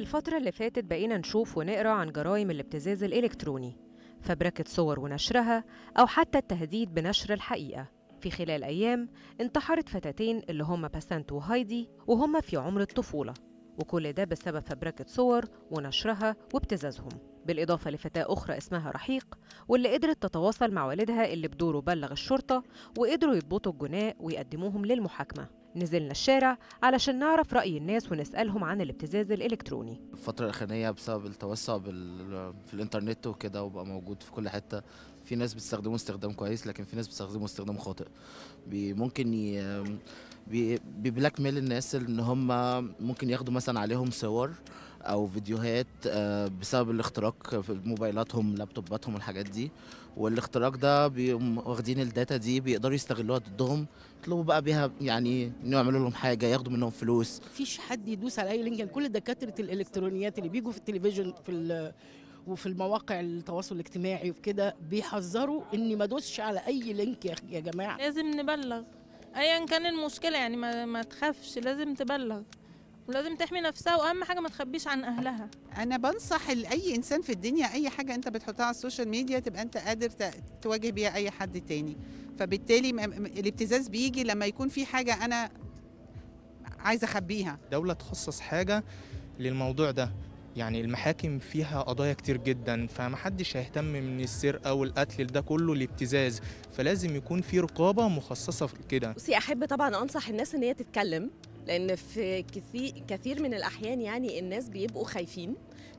الفترة اللي فاتت بقينا نشوف ونقرا عن جرائم الابتزاز الإلكتروني فبركة صور ونشرها أو حتى التهديد بنشر الحقيقة في خلال أيام انتحرت فتاتين اللي هما باسانت وهايدي وهما في عمر الطفولة وكل ده بسبب فبركة صور ونشرها وابتزازهم بالإضافة لفتاة أخرى اسمها رحيق واللي قدرت تتواصل مع والدها اللي بدوره بلغ الشرطة وقدروا يضبطوا الجناء ويقدموهم للمحاكمة نزلنا الشارع علشان نعرف رأي الناس ونسألهم عن الابتزاز الإلكتروني الفترة الأخيرة بسبب التوسع في الإنترنت وكده وبقى موجود في كل حتة في ناس بتستخدمه استخدام كويس لكن في ناس بتستخدمه استخدام خاطئ بي ممكن ي... بي... بيبلاك ميل الناس ان هم ممكن ياخدوا مثلا عليهم صور او فيديوهات آه، بسبب الاختراق في موبايلاتهم لابتوباتهم الحاجات دي والاختراق ده واخدين الداتا دي بيقدروا يستغلوها ضدهم يطلبوا بقى بيها يعني انه يعملوا لهم حاجه ياخدوا منهم فلوس مفيش حد يدوس على اي لينك يعني كل دكاتره الالكترونيات اللي بيجوا في التلفزيون في وفي المواقع التواصل الاجتماعي وفي كده بيحذروا اني ما ادوسش على اي لينك يا جماعه لازم نبلغ ايا كان المشكله يعني ما, ما تخافش لازم تبلغ ولازم تحمي نفسها واهم حاجه ما تخبيش عن اهلها انا بنصح لاي انسان في الدنيا اي حاجه انت بتحطها على السوشيال ميديا تبقى انت قادر تواجه بيها اي حد تاني فبالتالي الابتزاز بيجي لما يكون في حاجه انا عايزه اخبيها دوله تخصص حاجه للموضوع ده يعني المحاكم فيها قضايا كتير جدا فمحدش هيهتم من السرقه والقتل ده كله الابتزاز فلازم يكون في رقابه مخصصه في كده بصي احب طبعا انصح الناس ان هي تتكلم لان في كثير كثير من الاحيان يعني الناس بيبقوا خايفين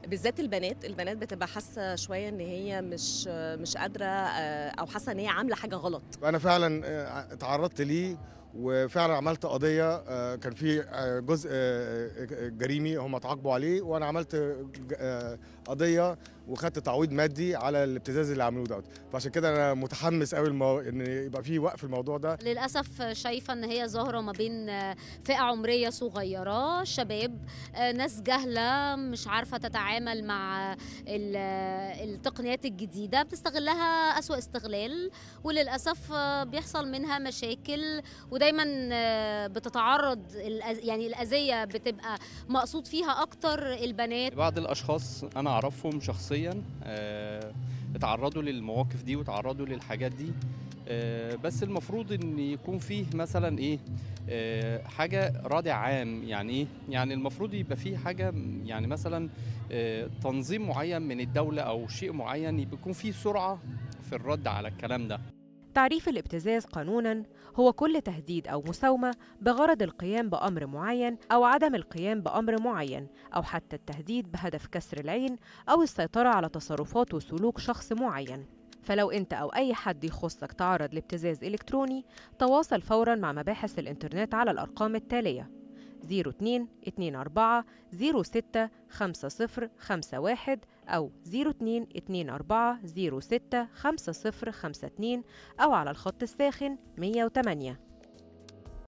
بالذات البنات البنات بتبقى حاسه شويه ان هي مش مش قادره آه، او حاسه ان هي عامله حاجه غلط انا فعلا آه، اتعرضت ليه وفعلا عملت قضيه آه، كان في آه، جزء آه، جريمي هم اتعاقبوا عليه وانا عملت قضيه وخدت تعويض مادي على الابتزاز اللي عملوه دوت فعشان كده انا متحمس قوي المو... ان يبقى في وقف الموضوع ده للاسف شايفه ان هي ظاهره ما بين فئه عمريه صغيره شباب ناس جهله مش عارفه تتعامل مع التقنيات الجديده بتستغلها اسوا استغلال وللاسف بيحصل منها مشاكل وده ودايما آه، بتتعرض يعني الاذيه بتبقى مقصود فيها اكتر البنات بعض الاشخاص انا اعرفهم شخصيا آه، اتعرضوا للمواقف دي وتعرضوا للحاجات دي آه، بس المفروض ان يكون فيه مثلا ايه حاجه رادع عام يعني ايه يعني المفروض يبقى فيه حاجه يعني مثلا تنظيم معين من الدوله او شيء معين يكون فيه سرعه في الرد على الكلام ده تعريف الابتزاز قانونا هو كل تهديد أو مساومة بغرض القيام بأمر معين أو عدم القيام بأمر معين أو حتى التهديد بهدف كسر العين أو السيطرة على تصرفات وسلوك شخص معين فلو أنت أو أي حد يخصك تعرض لابتزاز إلكتروني تواصل فورا مع مباحث الإنترنت على الأرقام التالية 02 24 06 50 51 أو 0224 أو على الخط الساخن 108